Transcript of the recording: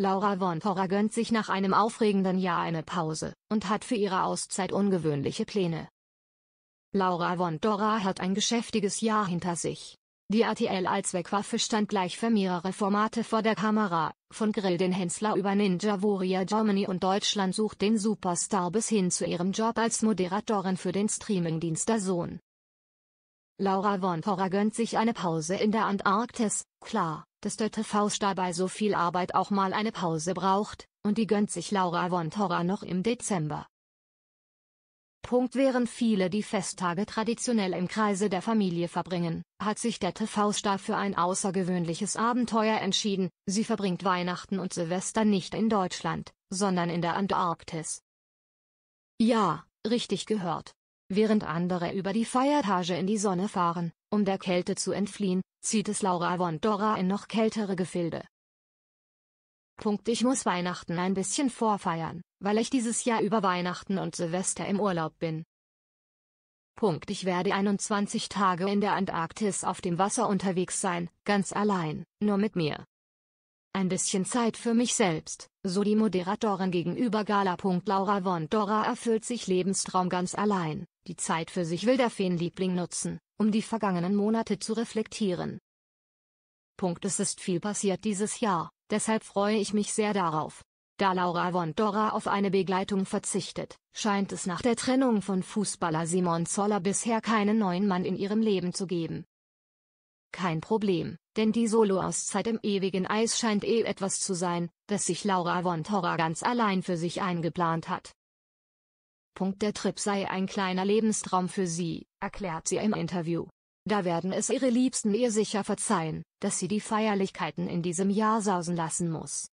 Laura von Pora gönnt sich nach einem aufregenden Jahr eine Pause und hat für ihre Auszeit ungewöhnliche Pläne. Laura von Dora hat ein geschäftiges Jahr hinter sich. Die ATL als Wegwaffe stand gleich für mehrere Formate vor der Kamera, von Grill den Hensler über Ninja Warrior Germany und Deutschland sucht den Superstar bis hin zu ihrem Job als Moderatorin für den Streamingdienst Der Sohn. Laura von Pora gönnt sich eine Pause in der Antarktis, klar dass der TV-Star bei so viel Arbeit auch mal eine Pause braucht, und die gönnt sich Laura von Vontora noch im Dezember. Punkt während viele die Festtage traditionell im Kreise der Familie verbringen, hat sich der TV-Star für ein außergewöhnliches Abenteuer entschieden, sie verbringt Weihnachten und Silvester nicht in Deutschland, sondern in der Antarktis. Ja, richtig gehört. Während andere über die Feiertage in die Sonne fahren, um der Kälte zu entfliehen, zieht es Laura von Dora in noch kältere Gefilde. Punkt Ich muss Weihnachten ein bisschen vorfeiern, weil ich dieses Jahr über Weihnachten und Silvester im Urlaub bin. Punkt Ich werde 21 Tage in der Antarktis auf dem Wasser unterwegs sein, ganz allein, nur mit mir. Ein bisschen Zeit für mich selbst, so die Moderatorin gegenüber Gala. Laura von Dora erfüllt sich Lebenstraum ganz allein, die Zeit für sich will der Feenliebling nutzen, um die vergangenen Monate zu reflektieren. Punkt Es ist viel passiert dieses Jahr, deshalb freue ich mich sehr darauf. Da Laura von Dora auf eine Begleitung verzichtet, scheint es nach der Trennung von Fußballer Simon Zoller bisher keinen neuen Mann in ihrem Leben zu geben. Kein Problem, denn die Soloauszeit im ewigen Eis scheint eh etwas zu sein, das sich Laura von Dora ganz allein für sich eingeplant hat. Der Trip sei ein kleiner Lebenstraum für sie, erklärt sie im Interview. Da werden es ihre Liebsten ihr sicher verzeihen, dass sie die Feierlichkeiten in diesem Jahr sausen lassen muss.